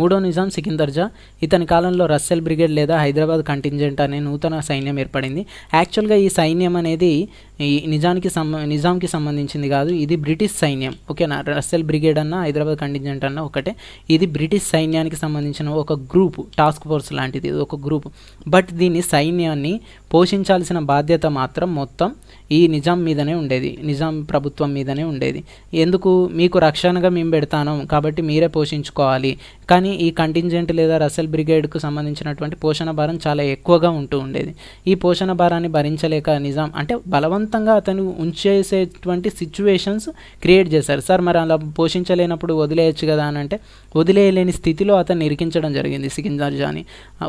మూడో నిజాం సికిందర్ జా ఇతని కాలంలో రస్సెల్ బ్రిగేడ్ లేదా హైదరాబాద్ కంటింజెంట్ అనే నూతన సైన్యం ఏర్పడింది యాక్చువల్గా ఈ సైన్యం అనేది ఈ నిజానికి సంబ నిజాంకి సంబంధించింది కాదు ఇది బ్రిటిష్ సైన్యం ఓకేనా రస్సెల్ బ్రిగేడ్ అన్న హైదరాబాద్ కంటింజెంట్ అన్న ఒకటే ఇది బ్రిటిష్ సైన్యానికి సంబంధించిన ఒక గ్రూప్ టాస్క్ ఫోర్స్ లాంటిది ఒక గ్రూప్ బట్ దీని సైన్యాన్ని పోషించాల్సిన బాధ్యత మాత్రం మొత్తం ఈ నిజాం మీదనే ఉండేది నిజాం ప్రభుత్వం మీదనే ఉండేది ఎందుకు మీకు రక్షణగా మేము పెడతాను కాబట్టి మీరే పోషించుకోవాలి కానీ ఈ కంటింజెంట్ లేదా రసల్ బ్రిగేడ్కు సంబంధించినటువంటి పోషణ భారం చాలా ఎక్కువగా ఉంటూ ఉండేది ఈ పోషణ భారాన్ని భరించలేక నిజాం అంటే బలవంతంగా అతను ఉంచేసేటువంటి సిచ్యువేషన్స్ క్రియేట్ చేశారు సార్ మరి అలా పోషించలేనప్పుడు వదిలేయచ్చు కదా అని అంటే వదిలేయలేని స్థితిలో అతను నిరికించడం జరిగింది సికింజార్జాని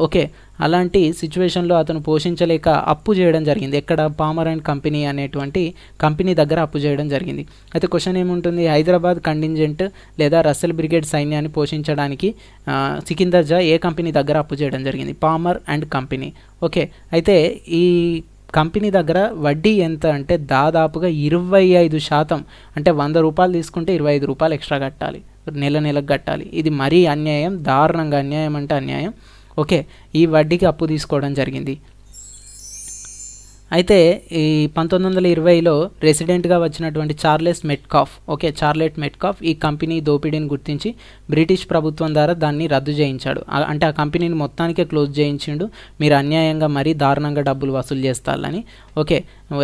ఓకే అలాంటి సిచ్యువేషన్లో అతను పోషించలేక అప్పు చేయడం జరిగింది ఎక్కడ పామర్ అండ్ కంపెనీ అనేటువంటి కంపెనీ దగ్గర అప్పు చేయడం జరిగింది అయితే క్వశ్చన్ ఏముంటుంది హైదరాబాద్ కంటింజెంట్ లేదా రస్సెల్ బ్రిగేడ్ సైన్యాన్ని పోషించడానికి సికిందర్ జా ఏ కంపెనీ దగ్గర అప్పు చేయడం జరిగింది పామర్ అండ్ కంపెనీ ఓకే అయితే ఈ కంపెనీ దగ్గర వడ్డీ ఎంత అంటే దాదాపుగా ఇరవై ఐదు శాతం అంటే వంద రూపాయలు తీసుకుంటే ఇరవై ఐదు రూపాయలు ఎక్స్ట్రా కట్టాలి నెల నెలకు కట్టాలి ఇది మరీ అన్యాయం దారుణంగా అన్యాయం అంటే అన్యాయం ఓకే ఈ వడ్డీకి అప్పు తీసుకోవడం జరిగింది అయితే ఈ పంతొమ్మిది వందల ఇరవైలో రెసిడెంట్గా వచ్చినటువంటి Charles Metcalfe okay Charles Metcalfe ఈ కంపెనీ దోపిడీని గుర్తించి బ్రిటిష్ ప్రభుత్వం ద్వారా దాన్ని రద్దు చేయించాడు అంటే ఆ కంపెనీని మొత్తానికే క్లోజ్ చేయించిండు మీరు అన్యాయంగా మరీ దారుణంగా డబ్బులు వసూలు చేస్తారని ఓకే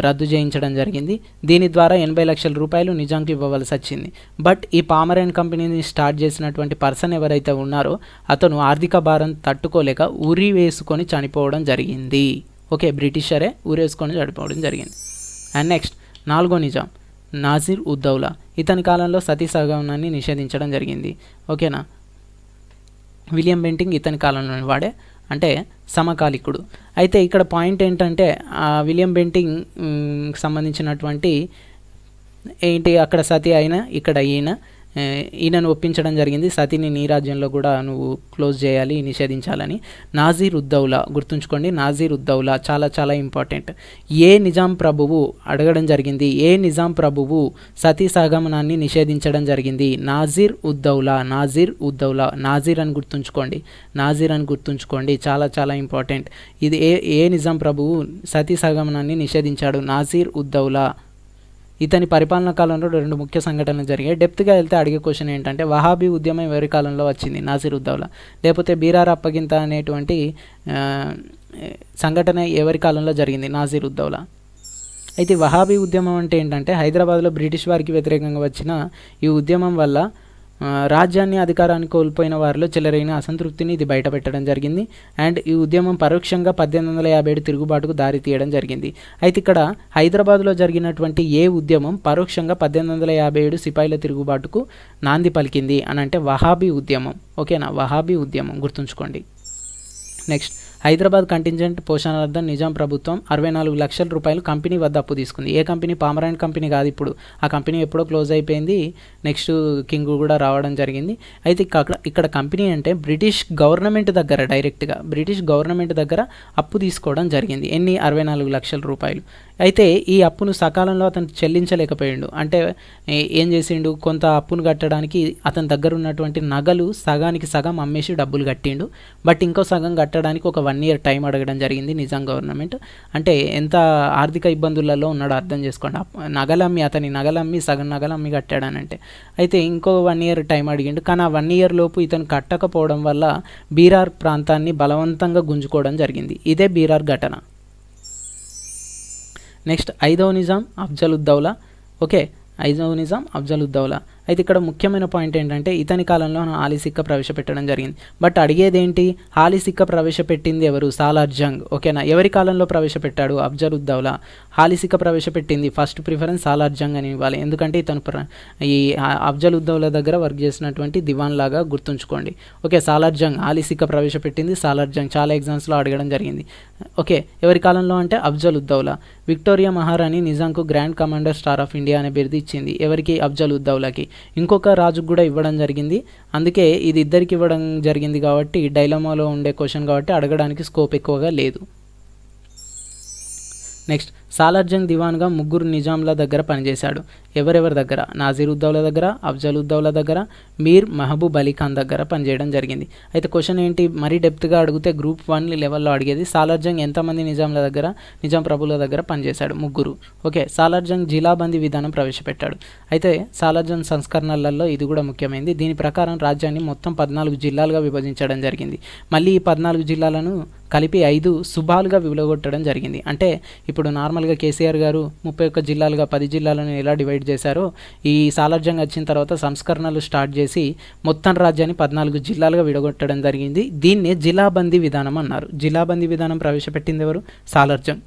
రద్దు చేయించడం జరిగింది దీని ద్వారా ఎనభై లక్షల రూపాయలు నిజాంకి ఇవ్వవలసి వచ్చింది బట్ ఈ పామరైన్ కంపెనీని స్టార్ట్ చేసినటువంటి పర్సన్ ఎవరైతే ఉన్నారో అతను ఆర్థిక భారం తట్టుకోలేక ఉరి వేసుకొని చనిపోవడం జరిగింది ఓకే బ్రిటిషరే ఊరేసుకొని చనిపోవడం జరిగింది అండ్ నెక్స్ట్ నాలుగో నిజాం నాజిర్ ఉద్దౌలా ఇతని కాలంలో సతీ సహగమనాన్ని నిషేధించడం జరిగింది ఓకేనా విలియం బెంటింగ్ ఇతని కాలంలోని వాడే అంటే సమకాలికుడు అయితే ఇక్కడ పాయింట్ ఏంటంటే ఆ విలియం బెంటింగ్ సంబంధించినటువంటి ఏంటి అక్కడ సతీ అయినా ఇక్కడ అయినా ఈయనను ఒప్పించడం జరిగింది సతిని నీ రాజ్యంలో కూడా నువ్వు క్లోజ్ చేయాలి నిషేధించాలని నాజీర్ ఉద్దౌలా గుర్తుంచుకోండి నాజీర్ ఉద్దౌలా చాలా చాలా ఇంపార్టెంట్ ఏ నిజాం ప్రభువు అడగడం జరిగింది ఏ నిజాం ప్రభువు సతీ సాగమనాన్ని నిషేధించడం జరిగింది నాజీర్ ఉద్దౌలా నాజీర్ ఉద్దౌలా నాజీర్ అని గుర్తుంచుకోండి నాజీర్ అని గుర్తుంచుకోండి చాలా చాలా ఇంపార్టెంట్ ఇది ఏ ఏ నిజాం ప్రభువు సతీ సాగమనాన్ని నిషేధించాడు నాజీర్ ఉద్దౌలా ఇతని పరిపాలన కాలంలో రెండు ముఖ్య సంఘటనలు జరిగాయి డెప్త్గా వెళ్తే అడిగే క్వశ్చన్ ఏంటంటే వహాబీ ఉద్యమం ఎవరి కాలంలో వచ్చింది నాసిర్ ఉద్దౌలా లేకపోతే బీరార్ అప్పగింత అనేటువంటి సంఘటన ఎవరి కాలంలో జరిగింది నాసిర్ ఉద్దౌలా అయితే వహాబీ ఉద్యమం అంటే ఏంటంటే హైదరాబాద్లో బ్రిటిష్ వారికి వ్యతిరేకంగా వచ్చిన ఈ ఉద్యమం వల్ల రాజ్యాన్ని అధికారాన్ని కోల్పోయిన వారిలో చిల్లరైన అసంతృప్తిని ఇది బయటపెట్టడం జరిగింది అండ్ ఈ ఉద్యమం పరోక్షంగా పద్దెనిమిది వందల యాభై ఏడు తిరుగుబాటుకు దారి తీయడం జరిగింది అయితే ఇక్కడ హైదరాబాద్లో జరిగినటువంటి ఏ ఉద్యమం పరోక్షంగా పద్దెనిమిది వందల యాభై ఏడు సిపాయిల తిరుగుబాటుకు నాంది పలికింది అని అంటే వహాబీ ఉద్యమం ఓకేనా వహాబీ ఉద్యమం గుర్తుంచుకోండి నెక్స్ట్ హైదరాబాద్ కంటింజెంట్ పోషణార్థం నిజాం ప్రభుత్వం అరవై నాలుగు లక్షల రూపాయలు కంపెనీ వద్ద అప్పు తీసుకుంది ఏ కంపెనీ పామరాయన్ కంపెనీ కాదు ఇప్పుడు ఆ కంపెనీ ఎప్పుడో క్లోజ్ అయిపోయింది నెక్స్ట్ కింగ్ కూడా రావడం జరిగింది అయితే అక్కడ ఇక్కడ కంపెనీ అంటే బ్రిటిష్ గవర్నమెంట్ దగ్గర డైరెక్ట్గా బ్రిటిష్ గవర్నమెంట్ దగ్గర అప్పు తీసుకోవడం జరిగింది ఎన్ని అరవై నాలుగు లక్షల రూపాయలు అయితే ఈ అప్పును సకాలంలో అతను చెల్లించలేకపోయాడు అంటే ఏం చేసిండు కొంత అప్పును కట్టడానికి అతని దగ్గర ఉన్నటువంటి నగలు సగానికి సగం అమ్మేసి డబ్బులు కట్టిండు బట్ ఇంకో సగం కట్టడానికి ఒక వన్ ఇయర్ టైం అడగడం జరిగింది నిజాం గవర్నమెంట్ అంటే ఎంత ఆర్థిక ఇబ్బందులలో ఉన్నాడో అర్థం చేసుకోండి నగలమ్మి అతని నగలమ్మి సగం నగలమ్మి కట్టాడనంటే అయితే ఇంకో వన్ ఇయర్ టైం అడిగిండు కానీ ఆ వన్ ఇయర్ లోపు ఇతను కట్టకపోవడం వల్ల బీరార్ ప్రాంతాన్ని బలవంతంగా గుంజుకోవడం జరిగింది ఇదే బీరార్ ఘటన నెక్స్ట్ ఐదవ నిజాం అఫ్జల్ ఉద్దౌలా ఓకే ఐదవ నిజాం అఫ్జల్ ఉద్దౌలా అయితే ఇక్కడ ముఖ్యమైన పాయింట్ ఏంటంటే ఇతని కాలంలో ఆలీ సిక్క ప్రవేశపెట్టడం జరిగింది బట్ అడిగేదేంటి హాలి సిక్క ప్రవేశపెట్టింది ఎవరు సాలార్ జంగ్ ఓకేనా ఎవరి కాలంలో ప్రవేశపెట్టాడు అఫ్జల్ ఉద్దౌలా హాలి సిక్క ప్రవేశపెట్టింది ఫస్ట్ ప్రిఫరెన్స్ సాలార్ జంగ్ అని ఇవ్వాలి ఎందుకంటే ఇతను ఈ అఫ్జల్ ఉద్దౌలా దగ్గర వర్క్ చేసినటువంటి దివాన్ లాగా గుర్తుంచుకోండి ఓకే సాలార్ జంగ్ హాలి సిక్క ప్రవేశపెట్టింది సాలార్ జంగ్ చాలా ఎగ్జామ్స్లో అడగడం జరిగింది ఓకే ఎవరి కాలంలో అంటే అఫ్జల్ ఉద్దౌలా విక్టోరియా మహారాణి నిజాంకు grand commander star of India అనే బిరుదు ఇచ్చింది ఎవరికి అఫ్జల్ ఉద్దౌలాకి ఇంకొక రాజుకు కూడా ఇవ్వడం జరిగింది అందుకే ఇది ఇద్దరికి ఇవ్వడం జరిగింది కాబట్టి డైలమాలో ఉండే క్వశ్చన్ కాబట్టి అడగడానికి స్కోప్ ఎక్కువగా లేదు నెక్స్ట్ సాలార్జంగ్ దివాన్గా ముగ్గురు నిజాంల దగ్గర పనిచేశాడు ఎవరెవరి దగ్గర నాజీర్ ఉద్దౌల దగ్గర అఫ్జల్ ఉద్దౌల దగ్గర మీర్ మహబూబ్ అలీ ఖాన్ దగ్గర పనిచేయడం జరిగింది అయితే క్వశ్చన్ ఏంటి మరీ డెప్త్గా అడిగితే గ్రూప్ వన్ లెవెల్లో అడిగేది సాలార్జంగ్ ఎంతమంది నిజాంల దగ్గర నిజాం ప్రభుల దగ్గర పనిచేశాడు ముగ్గురు ఓకే సాలార్జంగ్ జిలాబందీ విధానం ప్రవేశపెట్టాడు అయితే సాలార్జంగ్ సంస్కరణలలో ఇది కూడా ముఖ్యమైనది దీని ప్రకారం రాజ్యాన్ని మొత్తం పద్నాలుగు జిల్లాలుగా విభజించడం జరిగింది మళ్ళీ ఈ పద్నాలుగు జిల్లాలను కలిపి ఐదు సుభాలుగా విలగొట్టడం జరిగింది అంటే ఇప్పుడు నార్మల్ నార్మల్గా కేసీఆర్ గారు ముప్పై ఒక్క జిల్లాలుగా పది జిల్లాలను ఎలా డివైడ్ చేశారో ఈ సాలర్జంగ్ వచ్చిన తర్వాత సంస్కరణలు స్టార్ట్ చేసి మొత్తం రాజ్యాన్ని పద్నాలుగు జిల్లాలుగా విడగొట్టడం జరిగింది దీన్నే జిల్లాబందీ విధానం అన్నారు జిల్లాబందీ విధానం ప్రవేశపెట్టింది ఎవరు సాలర్జంగ్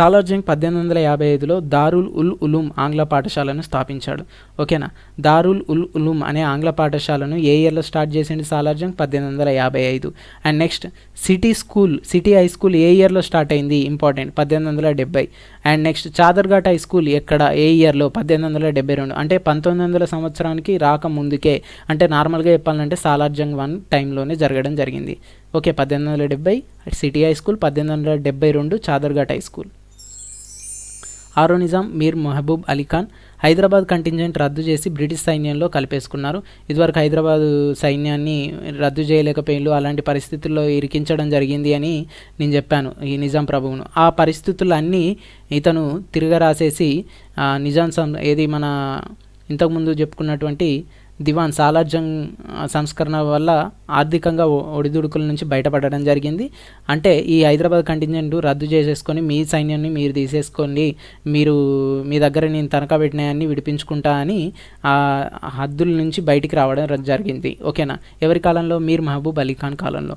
సాలార్జంగ్ పద్దెనిమిది వందల యాభై ఐదులో దారుల్ ఉల్ ఉలుం ఆంగ్ల పాఠశాలను స్థాపించాడు ఓకేనా దారుల్ ఉల్ ఉలుమ్ అనే ఆంగ్ల పాఠశాలను ఏ ఇయర్లో స్టార్ట్ చేసింది సాలార్జంగ్ పద్దెనిమిది వందల యాభై ఐదు and next city school city high school ఏ ఇయర్లో స్టార్ట్ అయింది ఇంపార్టెంట్ పద్దెనిమిది వందల డెబ్బై and next Chadarghat high school ఎక్కడ ఏ ఇయర్లో పద్దెనిమిది వందల డెబ్బై రెండు అంటే పంతొమ్మిది వందల సంవత్సరానికి రాక ముందుకే అంటే నార్మల్గా చెప్పాలంటే సాలార్జంగ్ వన్ టైంలోనే జరగడం జరిగింది ఓకే పద్దెనిమిది వందల డెబ్బై సిటీ హై స్కూల్ పద్దెనిమిది వందల డెబ్బై రెండు చాదర్ఘాట్ హై స్కూల్ ఆరో నిజాం మీర్ మహబూబ్ అలీ ఖాన్ హైదరాబాద్ కంటింజెంట్ రద్దు చేసి బ్రిటిష్ సైన్యంలో కలిపేసుకున్నారు ఇదివరకు హైదరాబాద్ సైన్యాన్ని రద్దు చేయలేకపోయిండు అలాంటి పరిస్థితుల్లో ఇరికించడం జరిగింది అని నేను చెప్పాను ఈ నిజాం ప్రభువును ఆ పరిస్థితులన్నీ ఇతను తిరగరాసేసి నిజాం సం ఏది మన ఇంతకుముందు చెప్పుకున్నటువంటి దివాన్ సాలార్జంగ్ సంస్కరణ వల్ల ఆర్థికంగా ఒడిదుడుకుల నుంచి బయటపడడం జరిగింది అంటే ఈ హైదరాబాద్ కంటింజెంట్ రద్దు చేసేసుకొని మీ సైన్యాన్ని మీరు తీసేసుకోండి మీరు మీ దగ్గర నేను తనఖా పెట్టినాయన్ని విడిపించుకుంటా అని ఆ హద్దుల నుంచి బయటికి రావడం జరిగింది ఓకేనా ఎవరి కాలంలో మీర్ మహబూబ్ అలీఖాన్ కాలంలో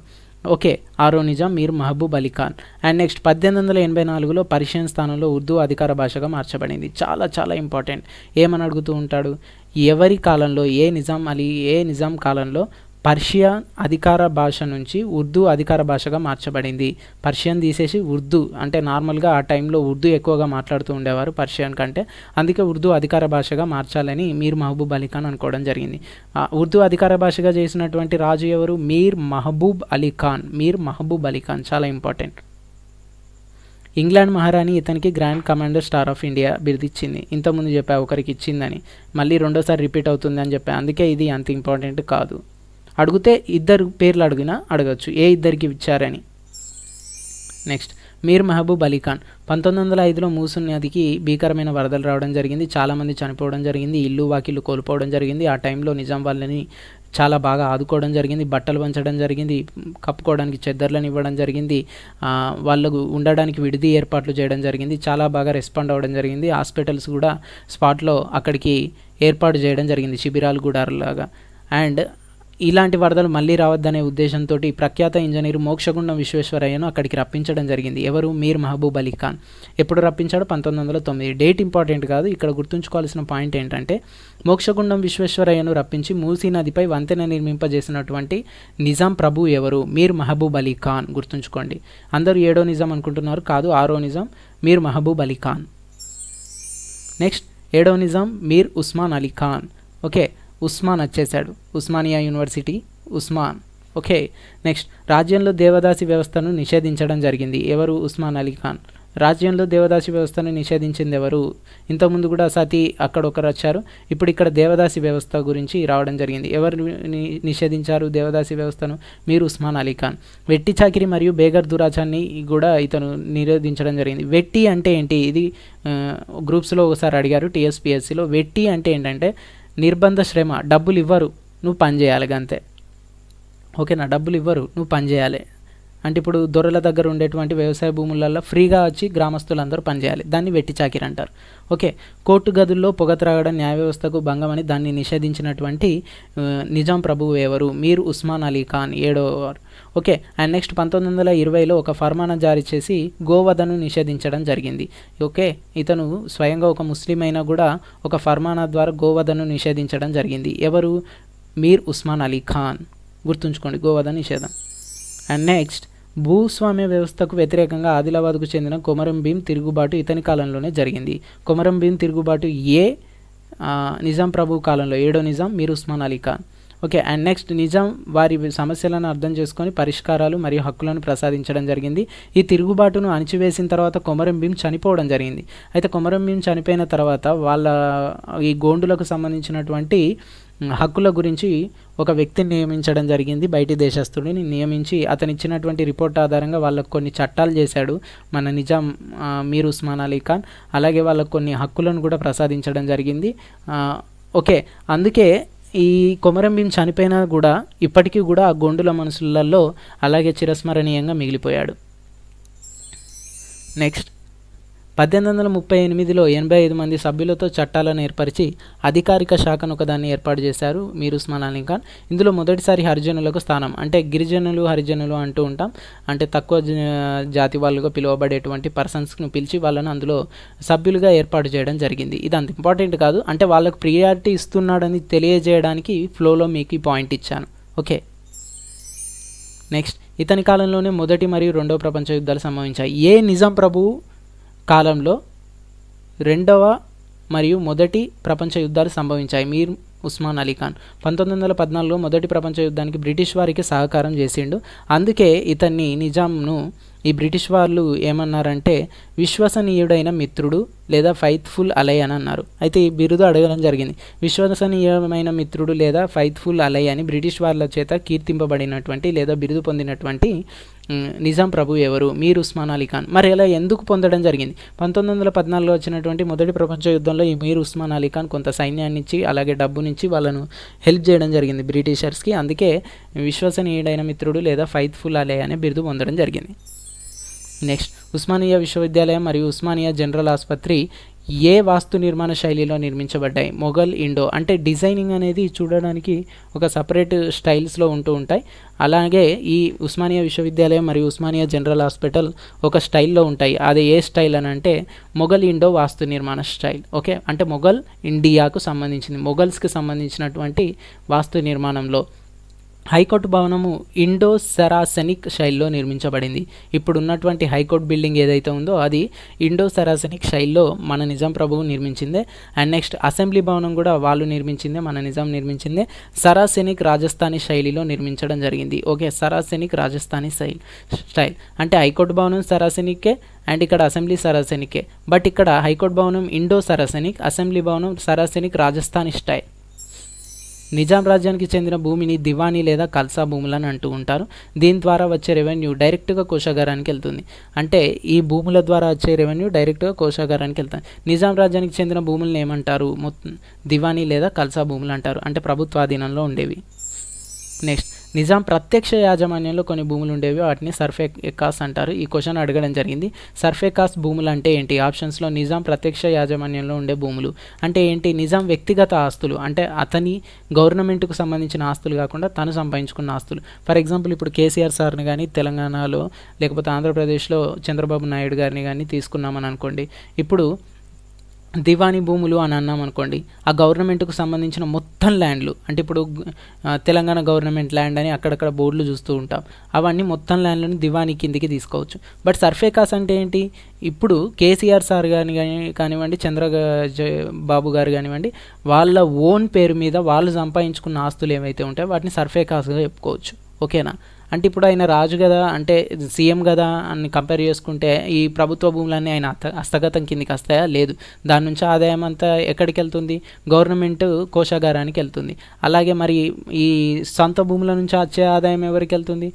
ఓకే ఆరో నిజాం మీర్ మహబూబ్ అలీఖాన్ అండ్ నెక్స్ట్ పద్దెనిమిది వందల ఎనభై నాలుగులో పర్షియన్ స్థానంలో ఉర్దూ అధికార భాషగా మార్చబడింది చాలా చాలా ఇంపార్టెంట్ ఏమని అడుగుతూ ఉంటాడు ఎవరి కాలంలో ఏ నిజాం అలీ ఏ నిజాం కాలంలో పర్షియా అధికార భాష నుంచి ఉర్దూ అధికార భాషగా మార్చబడింది పర్షియన్ తీసేసి ఉర్దూ అంటే నార్మల్గా ఆ టైంలో ఉర్దూ ఎక్కువగా మాట్లాడుతూ ఉండేవారు పర్షియన్ కంటే అందుకే ఉర్దూ అధికార భాషగా మార్చాలని మీర్ మహబూబ్ అలీ ఖాన్ అనుకోవడం జరిగింది ఉర్దూ అధికార భాషగా చేసినటువంటి రాజు ఎవరు మీర్ మహబూబ్ అలీ ఖాన్ మీర్ మహబూబ్ అలీ ఖాన్ చాలా ఇంపార్టెంట్ ఇంగ్లాండ్ మహారాణి ఇతనికి grand commander star of India బిరిదిచ్చింది ఇంతకుముందు చెప్పా ఒకరికి ఇచ్చిందని మళ్ళీ రెండోసారి రిపీట్ అవుతుంది అని చెప్పా అందుకే ఇది అంత ఇంపార్టెంట్ కాదు అడిగితే ఇద్దరు పేర్లు అడిగినా అడగచ్చు ఏ ఇద్దరికి ఇచ్చారని నెక్స్ట్ మీర్ మహబూబ్ అలీఖాన్ పంతొమ్మిది వందల ఐదులో మూసున్ నదికి భీకరమైన వరదలు రావడం జరిగింది చాలామంది చనిపోవడం జరిగింది ఇల్లు వాకిళ్ళు కోల్పోవడం జరిగింది ఆ టైంలో నిజాం వాళ్ళని చాలా బాగా ఆదుకోవడం జరిగింది బట్టలు పంచడం జరిగింది కప్పుకోవడానికి చెద్దర్లను ఇవ్వడం జరిగింది వాళ్ళకు ఉండడానికి విడిది ఏర్పాట్లు చేయడం జరిగింది చాలా బాగా రెస్పాండ్ అవ్వడం జరిగింది హాస్పిటల్స్ కూడా స్పాట్లో అక్కడికి ఏర్పాటు చేయడం జరిగింది శిబిరాలు కూడా అండ్ ఇలాంటి వరదలు మళ్ళీ రావద్దనే ఉద్దేశంతో ప్రఖ్యాత ఇంజనీర్ మోక్షగుండం విశ్వేశ్వరయ్యను అక్కడికి రప్పించడం జరిగింది ఎవరు మీర్ మహబూబ్ అలీ ఖాన్ ఎప్పుడు రప్పించాడు పంతొమ్మిది వందల తొమ్మిది డేట్ ఇంపార్టెంట్ కాదు ఇక్కడ గుర్తుంచుకోవాల్సిన పాయింట్ ఏంటంటే మోక్షగుండం విశ్వేశ్వరయ్యను రప్పించి మూసీ నదిపై వంతెన నిర్మింపజేసినటువంటి నిజాం ప్రభు ఎవరు మీర్ మహబూబ్ అలీ ఖాన్ గుర్తుంచుకోండి అందరూ ఏడో నిజాం అనుకుంటున్నారు కాదు ఆరో నిజాం మీర్ మహబూబ్ అలీ ఖాన్ నెక్స్ట్ ఏడో నిజాం మీర్ ఉస్మాన్ అలీ ఖాన్ ఓకే ఉస్మాన్ వచ్చేసాడు Osmania university Osman okay next రాజ్యంలో దేవదాసి వ్యవస్థను నిషేధించడం జరిగింది ఎవరు ఉస్మాన్ అలీ ఖాన్ రాజ్యంలో దేవదాసి వ్యవస్థను నిషేధించింది ఎవరు ఇంతకుముందు కూడా సతీ అక్కడ ఒకరు వచ్చారు ఇప్పుడు ఇక్కడ దేవదాసి వ్యవస్థ గురించి రావడం జరిగింది ఎవరు నిషేధించారు దేవదాసి వ్యవస్థను మీరు ఉస్మాన్ అలీ ఖాన్ వెట్టి చాకిరి మరియు బేగర్ దురాచాన్ని కూడా ఇతను నిరోధించడం జరిగింది వెట్టి అంటే ఏంటి ఇది గ్రూప్స్లో ఒకసారి అడిగారు టీఎస్పిఎస్సిలో వెట్టి అంటే ఏంటంటే నిర్బంధ శ్రమ డబ్బులు ఇవ్వరు నువ్వు పని చేయాలి అంతే ఓకేనా డబ్బులు ఇవ్వరు నువ్వు పని చేయాలి అంటే ఇప్పుడు దొరల దగ్గర ఉండేటువంటి వ్యవసాయ భూముల్లో ఫ్రీగా వచ్చి గ్రామస్తులందరూ పనిచేయాలి దాన్ని వెట్టి చాకిరి అంటారు ఓకే కోర్టు గదుల్లో పొగ త్రాగడం న్యాయ వ్యవస్థకు భంగమని దాన్ని నిషేధించినటువంటి నిజాం ప్రభువు ఎవరు మీర్ ఉస్మాన్ అలీ ఖాన్ ఏడో ఓకే అండ్ నెక్స్ట్ పంతొమ్మిది వందల ఇరవైలో ఒక ఫర్మానం జారీ చేసి గోవధను నిషేధించడం జరిగింది ఓకే ఇతను స్వయంగా ఒక ముస్లిం అయినా కూడా ఒక ఫర్మానా ద్వారా గోవధను నిషేధించడం జరిగింది ఎవరు మీర్ ఉస్మాన్ అలీ ఖాన్ గుర్తుంచుకోండి గోవధ నిషేధం అండ్ నెక్స్ట్ భూస్వామ్య వ్యవస్థకు వ్యతిరేకంగా ఆదిలాబాద్కు చెందిన కొమరం భీం తిరుగుబాటు ఇతని కాలంలోనే జరిగింది కొమరం భీం తిరుగుబాటు ఏ నిజాం ప్రభు కాలంలో ఏడో Nizam Mir Osman Ali Khan okay and next Nizam వారి సమస్యలను అర్థం చేసుకొని పరిష్కారాలు మరియు హక్కులను ప్రసాదించడం జరిగింది ఈ తిరుగుబాటును అణిచివేసిన తర్వాత కొమరం భీం చనిపోవడం జరిగింది అయితే కొమరం భీం చనిపోయిన తర్వాత వాళ్ళ ఈ గోండులకు సంబంధించినటువంటి హక్కుల గురించి ఒక వ్యక్తిని నియమించడం జరిగింది బయటి దేశస్తుడిని నియమించి అతను ఇచ్చినటువంటి రిపోర్ట్ ఆధారంగా వాళ్ళకు కొన్ని చట్టాలు చేశాడు మన నిజాం మీర్ ఉస్మాన్ అలీ ఖాన్ అలాగే వాళ్ళకు కొన్ని హక్కులను కూడా ప్రసాదించడం జరిగింది ఓకే అందుకే ఈ కొమరంభీం చనిపోయినా కూడా ఇప్పటికీ కూడా ఆ గొండుల మనుషులలో అలాగే చిరస్మరణీయంగా మిగిలిపోయాడు నెక్స్ట్ పద్దెనిమిది వందల ముప్పై ఎనిమిదిలో ఎనభై ఐదు మంది సభ్యులతో చట్టాలను ఏర్పరిచి అధికారిక శాఖను ఒకదాన్ని ఏర్పాటు చేశారు మీరు ఉస్మాన్ అలీ ఖాన్ ఇందులో మొదటిసారి హరిజనులకు స్థానం అంటే గిరిజనులు హరిజనులు అంటూ ఉంటాం అంటే తక్కువ జాతి వాళ్ళుగా పిలువబడేటువంటి పర్సన్స్ను పిలిచి వాళ్ళను అందులో సభ్యులుగా ఏర్పాటు చేయడం జరిగింది ఇది అంత ఇంపార్టెంట్ కాదు అంటే వాళ్ళకు ప్రియారిటీ ఇస్తున్నాడని తెలియజేయడానికి ఫ్లోలో మీకు పాయింట్ ఇచ్చాను ఓకే నెక్స్ట్ ఇతని కాలంలోనే మొదటి మరియు రెండవ ప్రపంచ యుద్ధాలు సంభవించాయి ఏ నిజాం ప్రభువు కాలంలో రెండవ మరియు మొదటి ప్రపంచ యుద్ధాలు సంభవించాయి మీర్ ఉస్మాన్ అలీ ఖాన్ పంతొమ్మిది వందల పద్నాలుగులో మొదటి ప్రపంచ యుద్ధానికి బ్రిటిష్ వారికి సహకారం చేసిండు అందుకే ఇతన్ని నిజాంను ఈ బ్రిటిష్ వాళ్ళు ఏమన్నారంటే విశ్వసనీయుడైన మిత్రుడు లేదా ఫైత్ఫుల్ అలై అని అన్నారు అయితే ఈ బిరుదు అడగడం జరిగింది విశ్వసనీయమైన మిత్రుడు లేదా ఫైత్ఫుల్ అలై అని బ్రిటిష్ వాళ్ళ చేత కీర్తింపబడినటువంటి లేదా బిరుదు పొందినటువంటి నిజాం ప్రభు ఎవరు మీర్ ఉస్మాన్ అలీ ఖాన్ మరి ఇలా ఎందుకు పొందడం జరిగింది పంతొమ్మిది వందల పద్నాలుగులో వచ్చినటువంటి మొదటి ప్రపంచ యుద్ధంలో ఈ మీర్ ఉస్మాన్ అలీ ఖాన్ కొంత సైన్యాన్నిచ్చి అలాగే డబ్బునిచ్చి వాళ్ళను హెల్ప్ చేయడం జరిగింది బ్రిటిషర్స్కి అందుకే విశ్వసనీయుడైన మిత్రుడు లేదా ఫైత్ఫుల్ అలయ్ అనే బిరుదు పొందడం జరిగింది నెక్స్ట్ ఉస్మానియా విశ్వవిద్యాలయం మరియు ఉస్మానియా జనరల్ ఆసుపత్రి ఏ వాస్తు నిర్మాణ శైలిలో నిర్మించబడ్డాయి మొఘల్ ఇండో అంటే డిజైనింగ్ అనేది చూడడానికి ఒక సపరేట్ స్టైల్స్లో ఉంటూ ఉంటాయి అలాగే ఈ ఉస్మానియా విశ్వవిద్యాలయం మరియు ఉస్మానియా జనరల్ హాస్పిటల్ ఒక స్టైల్లో ఉంటాయి అది ఏ స్టైల్ అని అంటే మొఘల్ ఇండో వాస్తు నిర్మాణ స్టైల్ ఓకే అంటే మొఘల్ ఇండియాకు సంబంధించింది మొఘల్స్కి సంబంధించినటువంటి వాస్తు నిర్మాణంలో హైకోర్టు భవనము ఇండో సెరాసెనిక్ శైలిలో నిర్మించబడింది ఇప్పుడు ఉన్నటువంటి హైకోర్టు బిల్డింగ్ ఏదైతే ఉందో అది ఇండో సెరాసెనిక్ శైలిలో మన నిజాం ప్రభువు నిర్మించిందే అండ్ నెక్స్ట్ అసెంబ్లీ భవనం కూడా వాళ్ళు నిర్మించిందే మన నిజాం నిర్మించిందే సరాసెనిక్ రాజస్థానీ శైలిలో నిర్మించడం జరిగింది ఓకే సరాసెనిక్ రాజస్థానీ శైల్ స్టైల్ అంటే హైకోర్టు భవనం సరాసెనికే అండ్ ఇక్కడ అసెంబ్లీ సరాసెనికే బట్ ఇక్కడ హైకోర్టు భవనం ఇండో సరాసెనిక్ అసెంబ్లీ భవనం సరాసెనిక్ రాజస్థానీ స్టైల్ నిజాం రాజ్యానికి చెందిన భూమిని దివానీ లేదా కల్సా భూములని అంటూ ఉంటారు దీని ద్వారా వచ్చే రెవెన్యూ డైరెక్ట్గా కోశాగారానికి వెళ్తుంది అంటే ఈ భూముల ద్వారా వచ్చే రెవెన్యూ డైరెక్ట్గా కోశాగారానికి వెళ్తుంది నిజాం రాజ్యానికి చెందిన భూములను ఏమంటారు దివానీ లేదా కల్సా భూములు అంటారు అంటే ప్రభుత్వాధీనంలో ఉండేవి నెక్స్ట్ నిజాం ప్రత్యక్ష యాజమాన్యంలో కొన్ని భూములు ఉండేవి వాటిని సర్ఫే కాస్ అంటారు ఈ క్వశ్చన్ అడగడం జరిగింది సర్ఫే కాస్ భూములు అంటే ఏంటి ఆప్షన్స్లో నిజాం ప్రత్యక్ష యాజమాన్యంలో ఉండే భూములు అంటే ఏంటి నిజాం వ్యక్తిగత ఆస్తులు అంటే అతని గవర్నమెంట్కు సంబంధించిన ఆస్తులు కాకుండా తను సంపాదించుకున్న ఆస్తులు ఫర్ ఎగ్జాంపుల్ ఇప్పుడు కేసీఆర్ సార్ని కానీ తెలంగాణలో లేకపోతే ఆంధ్రప్రదేశ్లో చంద్రబాబు నాయుడు గారిని కానీ తీసుకున్నామని అనుకోండి ఇప్పుడు దివానీ భూములు అని అన్నాం అనుకోండి ఆ గవర్నమెంట్కు సంబంధించిన మొత్తం ల్యాండ్లు అంటే ఇప్పుడు తెలంగాణ గవర్నమెంట్ ల్యాండ్ అని అక్కడక్కడ బోర్డులు చూస్తూ ఉంటాం అవన్నీ మొత్తం ల్యాండ్లను దివానీ కిందికి తీసుకోవచ్చు బట్ సర్ఫే కాస్ అంటే ఏంటి ఇప్పుడు కేసీఆర్ సార్ కానీ కానివ్వండి చంద్ర బాబు గారు కానివ్వండి వాళ్ళ ఓన్ పేరు మీద వాళ్ళు సంపాదించుకున్న ఆస్తులు ఏవైతే ఉంటాయో వాటిని సర్ఫే కాస్గా చెప్పుకోవచ్చు ఓకేనా అంటే ఇప్పుడు ఆయన రాజు కదా అంటే సీఎం కదా అని కంపేర్ చేసుకుంటే ఈ ప్రభుత్వ భూములన్నీ ఆయన హస్తగతం కిందికి వస్తాయా లేదు దాని నుంచి ఆదాయం అంతా ఎక్కడికి వెళ్తుంది గవర్నమెంట్ కోశాగారానికి వెళ్తుంది అలాగే మరి ఈ సొంత భూముల నుంచి వచ్చే ఆదాయం ఎవరికి వెళ్తుంది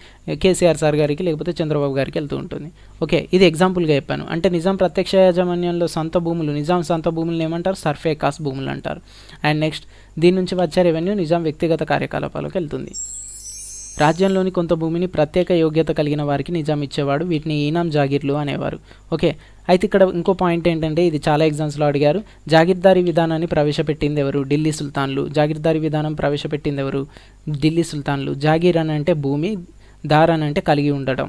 కేసీఆర్ సార్ గారికి లేకపోతే చంద్రబాబు గారికి వెళ్తూ ఉంటుంది ఓకే ఇది ఎగ్జాంపుల్గా చెప్పాను అంటే నిజాం ప్రత్యక్ష యాజమాన్యంలో సొంత భూములు నిజాం సొంత భూములను ఏమంటారు సర్ఫే కాస్ భూములు అంటారు అండ్ నెక్స్ట్ దీని నుంచి వచ్చే రెవెన్యూ నిజాం వ్యక్తిగత కార్యకలాపాలకు వెళ్తుంది రాజ్యంలోని కొంత భూమిని ప్రత్యేక యోగ్యత కలిగిన వారికి నిజాం ఇచ్చేవాడు వీటిని ఈనాం జాగీర్లు అనేవారు ఓకే అయితే ఇక్కడ ఇంకో పాయింట్ ఏంటంటే ఇది చాలా ఎగ్జామ్స్లో అడిగారు జాగీర్దారీ విధానాన్ని ప్రవేశపెట్టింది ఎవరు ఢిల్లీ సుల్తాన్లు జాగీర్దారీ విధానం ప్రవేశపెట్టింది ఎవరు ఢిల్లీ సుల్తాన్లు జాగీర్ అని అంటే భూమి దార్ అని అంటే కలిగి ఉండటం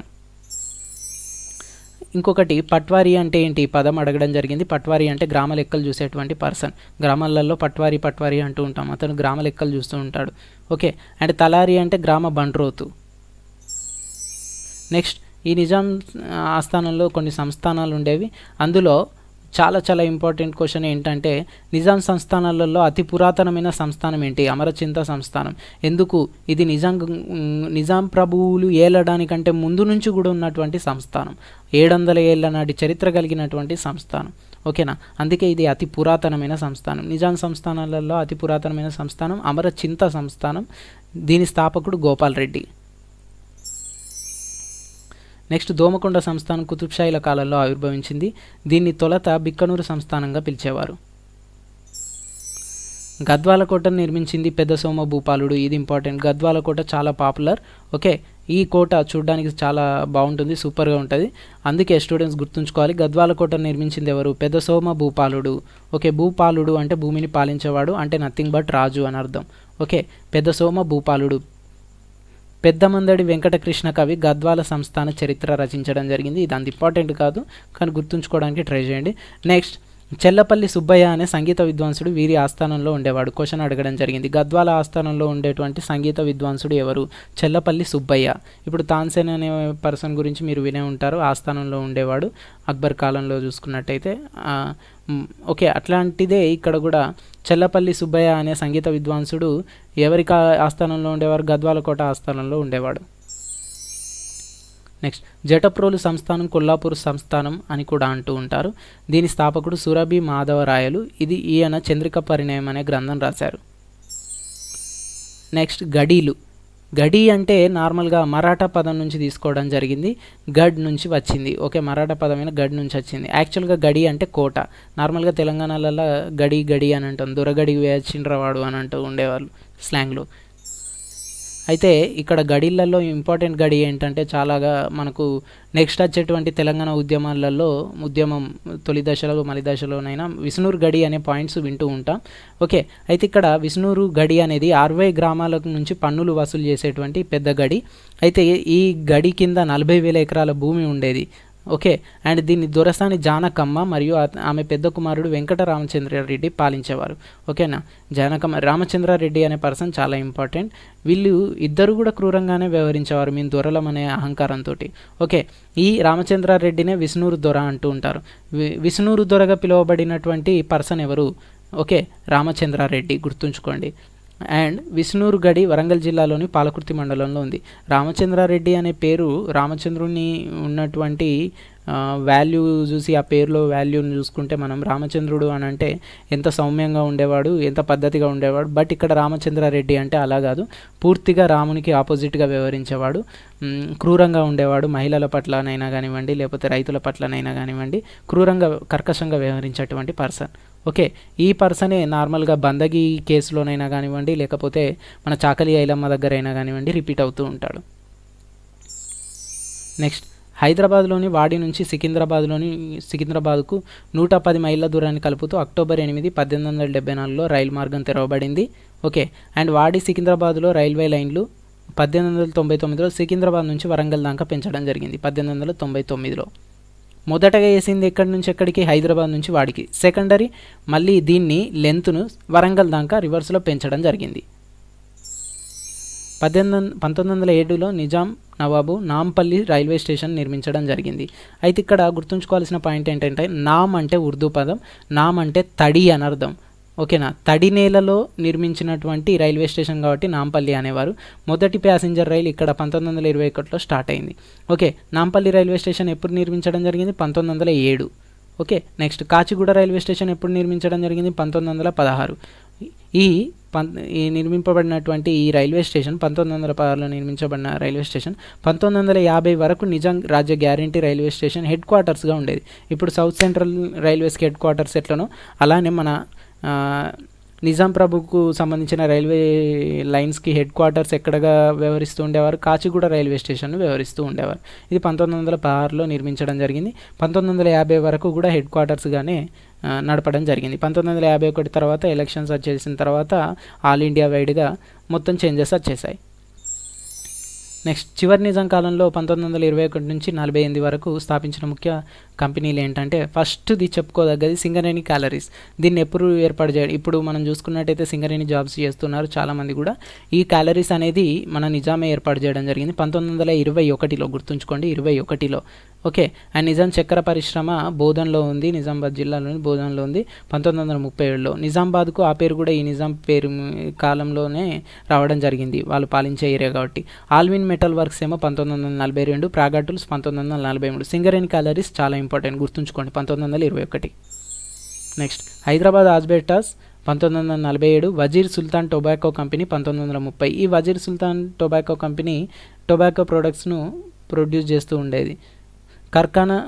ఇంకొకటి పట్వారీ అంటే ఏంటి పదం అడగడం జరిగింది పట్వారీ అంటే గ్రామ లెక్కలు చూసేటువంటి పర్సన్ గ్రామాలలో పట్వారీ పట్వారీ అంటూ ఉంటాం అతను గ్రామ లెక్కలు చూస్తూ ఉంటాడు ఓకే అండ్ తలారి అంటే గ్రామ బండ్రోతు నెక్స్ట్ ఈ నిజాం ఆస్థానంలో కొన్ని సంస్థానాలు ఉండేవి అందులో చాలా చాలా ఇంపార్టెంట్ క్వశ్చన్ ఏంటంటే నిజాం సంస్థానాలలో అతి పురాతనమైన సంస్థానం ఏంటి అమరచింత సంస్థానం ఎందుకు ఇది నిజాం నిజాం ప్రభువులు ఏలడానికంటే ముందు నుంచి కూడా ఉన్నటువంటి సంస్థానం ఏడు వందల ఏళ్ళ నాటి చరిత్ర కలిగినటువంటి సంస్థానం ఓకేనా అందుకే ఇది అతి పురాతనమైన సంస్థానం నిజాం సంస్థానాలలో అతి పురాతనమైన సంస్థానం అమరచింత సంస్థానం దీని స్థాపకుడు గోపాల్ రెడ్డి నెక్స్ట్ దోమకొండ సంస్థానం కుతుబ్షాయిల కాలంలో ఆవిర్భవించింది దీన్ని తొలత బిక్కనూరు సంస్థానంగా పిలిచేవారు గద్వాల కోటను నిర్మించింది పెద్ద సోమ భూపాలుడు ఇది ఇంపార్టెంట్ గద్వాల కోట చాలా పాపులర్ ఓకే ఈ కోట చూడడానికి చాలా బాగుంటుంది సూపర్గా ఉంటుంది అందుకే స్టూడెంట్స్ గుర్తుంచుకోవాలి గద్వాల కోట నిర్మించింది ఎవరు పెద్ద సోమ భూపాలుడు ఓకే భూపాలుడు అంటే భూమిని పాలించేవాడు అంటే నథింగ్ బట్ రాజు అని అర్థం ఓకే పెద్ద సోమ భూపాలుడు పెద్దమందడి వెంకటకృష్ణ కవి గద్వాల సంస్థాన చరిత్ర రచించడం జరిగింది ఇది అంత ఇంపార్టెంట్ కాదు కానీ గుర్తుంచుకోవడానికి ట్రై చేయండి నెక్స్ట్ చెల్లపల్లి సుబ్బయ్య అనే సంగీత విద్వాంసుడు వీరి ఆస్థానంలో ఉండేవాడు క్వశ్చన్ అడగడం జరిగింది గద్వాల ఆస్థానంలో ఉండేటువంటి సంగీత విద్వాంసుడు ఎవరు చెల్లపల్లి సుబ్బయ్య ఇప్పుడు తాన్సేన్ అనే పర్సన్ గురించి మీరు వినే ఉంటారు ఆస్థానంలో ఉండేవాడు అక్బర్ కాలంలో చూసుకున్నట్టయితే ఓకే అట్లాంటిదే ఇక్కడ కూడా చెల్లపల్లి సుబ్బయ్య అనే సంగీత విద్వాంసుడు ఎవరి ఆస్థానంలో ఉండేవారు గద్వాల కోట ఆస్థానంలో ఉండేవాడు నెక్స్ట్ జటప్రోలు సంస్థానం కొల్లాపూర్ సంస్థానం అని కూడా అంటూ ఉంటారు దీని స్థాపకుడు సురభి మాధవరాయలు ఇది ఈయన చంద్రిక పరిణయం అనే గ్రంథం రాశారు నెక్స్ట్ గడీలు గడి అంటే నార్మల్గా మరాఠా పదం నుంచి తీసుకోవడం జరిగింది గడ్ నుంచి వచ్చింది ఓకే మరాఠా పదమైన గడ్ నుంచి వచ్చింది యాక్చువల్గా గడి అంటే కోట నార్మల్గా తెలంగాణలలో గడి గడి అని అంటాం దురగడి వేచిండ్రవాడు అని అంటూ ఉండేవాళ్ళు స్లాంగ్లో అయితే ఇక్కడ గడిలల్లో ఇంపార్టెంట్ గడి ఏంటంటే చాలాగా మనకు నెక్స్ట్ వచ్చేటువంటి తెలంగాణ ఉద్యమాలలో ఉద్యమం తొలి దశలో మలి దశలోనైనా విసునూరు గడి అనే పాయింట్స్ వింటూ ఉంటాం ఓకే అయితే ఇక్కడ విష్ణూరు గడి అనేది అరవై గ్రామాల నుంచి పన్నులు వసూలు చేసేటువంటి పెద్ద గడి అయితే ఈ గడి కింద నలభై వేల ఎకరాల భూమి ఉండేది ఓకే అండ్ దీన్ని దొరసాని జానకమ్మ మరియు ఆమె పెద్ద కుమారుడు వెంకట రామచంద్రారెడ్డి పాలించేవారు ఓకేనా జానకమ్మ రామచంద్రారెడ్డి అనే పర్సన్ చాలా ఇంపార్టెంట్ వీళ్ళు ఇద్దరు కూడా క్రూరంగానే వ్యవహరించేవారు మేము దొరలం అనే అహంకారంతో ఓకే ఈ రామచంద్రారెడ్డినే విష్ణూరు దొర అంటూ ఉంటారు విష్ణూరు దొరగా పిలువబడినటువంటి పర్సన్ ఎవరు ఓకే రామచంద్రారెడ్డి గుర్తుంచుకోండి అండ్ విష్ణూర్ గడి వరంగల్ జిల్లాలోని పాలకుర్తి మండలంలో ఉంది రామచంద్రారెడ్డి అనే పేరు రామచంద్రుని ఉన్నటువంటి వాల్యూ చూసి ఆ పేరులో వాల్యూని చూసుకుంటే మనం రామచంద్రుడు అని అంటే ఎంత సౌమ్యంగా ఉండేవాడు ఎంత పద్ధతిగా ఉండేవాడు బట్ ఇక్కడ రామచంద్రారెడ్డి అంటే అలా కాదు పూర్తిగా రామునికి ఆపోజిట్గా వ్యవహరించేవాడు క్రూరంగా ఉండేవాడు మహిళల పట్లనైనా కానివ్వండి లేకపోతే రైతుల పట్లనైనా కానివ్వండి క్రూరంగా కర్కశంగా వ్యవహరించేటువంటి పర్సన్ ఓకే ఈ పర్సనే నార్మల్గా బందగి కేసులోనైనా కానివ్వండి లేకపోతే మన చాకలి ఐలమ్మ దగ్గర అయినా కానివ్వండి రిపీట్ అవుతూ ఉంటాడు నెక్స్ట్ హైదరాబాద్లోని వాడి నుంచి సికింద్రాబాద్లోని సికింద్రాబాద్కు నూట పది మైళ్ళ దూరాన్ని కలుపుతూ అక్టోబర్ ఎనిమిది పద్దెనిమిది వందల డెబ్బై నాలుగులో రైలు మార్గం తెరవబడింది ఓకే అండ్ వాడి సికింద్రాబాద్లో రైల్వే లైన్లు పద్దెనిమిది వందల తొంభై తొమ్మిదిలో సికింద్రాబాద్ నుంచి వరంగల్ దాకా పెంచడం జరిగింది పద్దెనిమిది వందల తొంభై తొమ్మిదిలో మొదటగా వేసింది ఎక్కడి నుంచి ఎక్కడికి హైదరాబాద్ నుంచి వాడికి సెకండరీ మళ్ళీ దీన్ని లెంత్ను వరంగల్ దాకా రివర్స్లో పెంచడం జరిగింది పద్దెనిమిది పంతొమ్మిది వందల ఏడులో నిజాం నవాబు నాంపల్లి రైల్వే స్టేషన్ నిర్మించడం జరిగింది అయితే ఇక్కడ గుర్తుంచుకోవాల్సిన పాయింట్ ఏంటంటే నామ్ అంటే ఉర్దూ పదం నామ్ అంటే తడి అనర్థం ఓకేనా తడి నేలలో నిర్మించినటువంటి రైల్వే స్టేషన్ కాబట్టి నాంపల్లి అనేవారు మొదటి ప్యాసింజర్ రైలు ఇక్కడ పంతొమ్మిది వందల ఇరవై ఒకటిలో స్టార్ట్ అయింది ఓకే నాంపల్లి రైల్వే స్టేషన్ ఎప్పుడు నిర్మించడం జరిగింది పంతొమ్మిది వందల ఏడు okay next Kachiguda railway station ఎప్పుడు నిర్మించడం జరిగింది పంతొమ్మిది వందల పదహారు ఈ ఈ నిర్మింపబడినటువంటి ఈ రైల్వే స్టేషన్ పంతొమ్మిది వందల పదహారులో నిర్మించబడిన రైల్వే స్టేషన్ పంతొమ్మిది వందల యాభై వరకు నిజాం రాజ్య గ్యారంటీ రైల్వే స్టేషన్ హెడ్ క్వార్టర్స్గా ఉండేది ఇప్పుడు సౌత్ సెంట్రల్ రైల్వేస్కి హెడ్ క్వార్టర్స్ ఎట్లనో అలానే మన నిజాం ప్రభుకు సంబంధించిన రైల్వే లైన్స్కి హెడ్ క్వార్టర్స్ ఎక్కడగా వ్యవహరిస్తూ ఉండేవారు కాచిగూడ రైల్వే స్టేషన్ను వ్యవహరిస్తూ ఉండేవారు ఇది పంతొమ్మిది వందల పదహారులో నిర్మించడం జరిగింది పంతొమ్మిది వందల యాభై వరకు కూడా హెడ్ క్వార్టర్స్గానే నడపడం జరిగింది పంతొమ్మిది వందల యాభై ఒకటి తర్వాత ఎలక్షన్స్ వచ్చేసిన తర్వాత ఆల్ ఇండియా వైడ్గా మొత్తం చేంజెస్ వచ్చేసాయి నెక్స్ట్ చివరి నిజాం కాలంలో పంతొమ్మిది వందల ఇరవై ఒకటి నుంచి నలభై ఎనిమిది వరకు స్థాపించిన ముఖ్య కంపెనీలు ఏంటంటే ఫస్ట్ది చెప్పుకోదగ్గది సింగరేణి క్యాలరీస్ దీన్ని ఎప్పుడు ఏర్పాటు చేయాలి ఇప్పుడు మనం చూసుకున్నట్టయితే సింగరేణి జాబ్స్ చేస్తున్నారు చాలామంది కూడా ఈ క్యాలరీస్ అనేది మన నిజామే ఏర్పాటు చేయడం జరిగింది పంతొమ్మిది వందల ఇరవై ఒకటిలో గుర్తుంచుకోండి ఇరవై ఒకటిలో ఓకే అండ్ నిజాం చక్కెర పరిశ్రమ బోధనలో ఉంది నిజామాబాద్ జిల్లాలోని బోధనలో ఉంది పంతొమ్మిది వందల ముప్పై ఏడులో నిజామాబాద్కు ఆ పేరు కూడా ఈ నిజాం పేరు కాలంలోనే రావడం జరిగింది వాళ్ళు పాలించే ఏరియా కాబట్టి ఆల్విన్ మెటల్ వర్క్స్ ఏమో పంతొమ్మిది వందల నలభై రెండు ప్రాగా పంతొమ్మిది వందల నలభై మూడు సింగర్ అండ్ క్యాలరీస్ చాలా ఇంపార్టెంట్ గుర్తుంచుకోండి పంతొమ్మిది వందల ఇరవై ఒకటి నెక్స్ట్ హైదరాబాద్ ఆజ్బెటాస్ పంతొమ్మిది వందల నలభై ఏడు వజీర్ సుల్తాన్ టొబాకో కంపెనీ పంతొమ్మిది వందల ముప్పై ఈ Vazir Sultan tobacco company tobacco ప్రొడక్ట్స్ను ప్రొడ్యూస్ చేస్తూ ఉండేది కర్ఖానా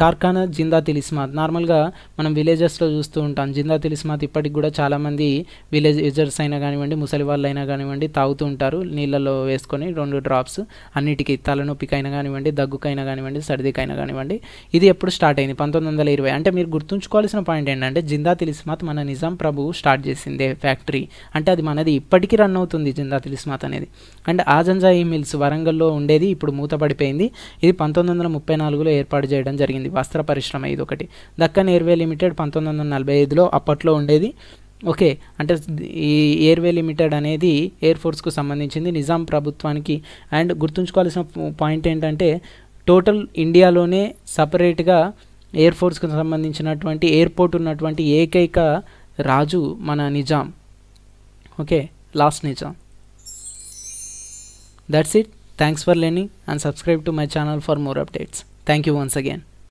కార్ఖానా జిందా తిలిస్మాత్ నార్మల్గా మనం విలేజెస్లో చూస్తూ ఉంటాం జిందా తిలిస్మాత్ ఇప్పటికి కూడా చాలామంది విలేజ్ యూజర్స్ అయినా కానివ్వండి ముసలి వాళ్ళైనా కానివ్వండి తాగుతూ ఉంటారు నీళ్ళలో వేసుకొని రెండు డ్రాప్స్ అన్నిటికీ తలనొప్పికైనా కానివ్వండి దగ్గుకైనా కానివ్వండి సర్దికైనా కానివ్వండి ఇది ఎప్పుడు స్టార్ట్ అయింది పంతొమ్మిది వందల ఇరవై అంటే మీరు గుర్తుంచుకోవాల్సిన పాయింట్ ఏంటంటే జిందా తిలిస్మాత్ మన నిజాం ప్రభు స్టార్ట్ చేసిందే ఫ్యాక్టరీ అంటే అది మనది ఇప్పటికీ రన్ అవుతుంది జిందా తిలిస్మాత్ అనేది అండ్ ఆజంజాయి మిల్స్ వరంగల్లో ఉండేది ఇప్పుడు మూతపడిపోయింది ఇది పంతొమ్మిది వందల ముప్పై నాలుగులో ఏర్పాటు చేయడం చేయడం జరిగింది వస్త్ర పరిశ్రమ ఇది ఒకటి దక్కన్ ఎయిర్వే లిమిటెడ్ పంతొమ్మిది వందల నలభై ఐదులో అప్పట్లో ఉండేది ఓకే అంటే ఈ ఎయిర్వే లిమిటెడ్ అనేది ఎయిర్ ఫోర్స్కు సంబంధించింది నిజాం ప్రభుత్వానికి అండ్ గుర్తుంచుకోవాల్సిన పాయింట్ ఏంటంటే టోటల్ ఇండియాలోనే సపరేట్గా ఎయిర్ ఫోర్స్కు సంబంధించినటువంటి ఎయిర్పోర్ట్ ఉన్నటువంటి ఏకైక రాజు మన Nizam okay last Nizam that's it thanks for learning and subscribe to my channel for more updates Thank you once again.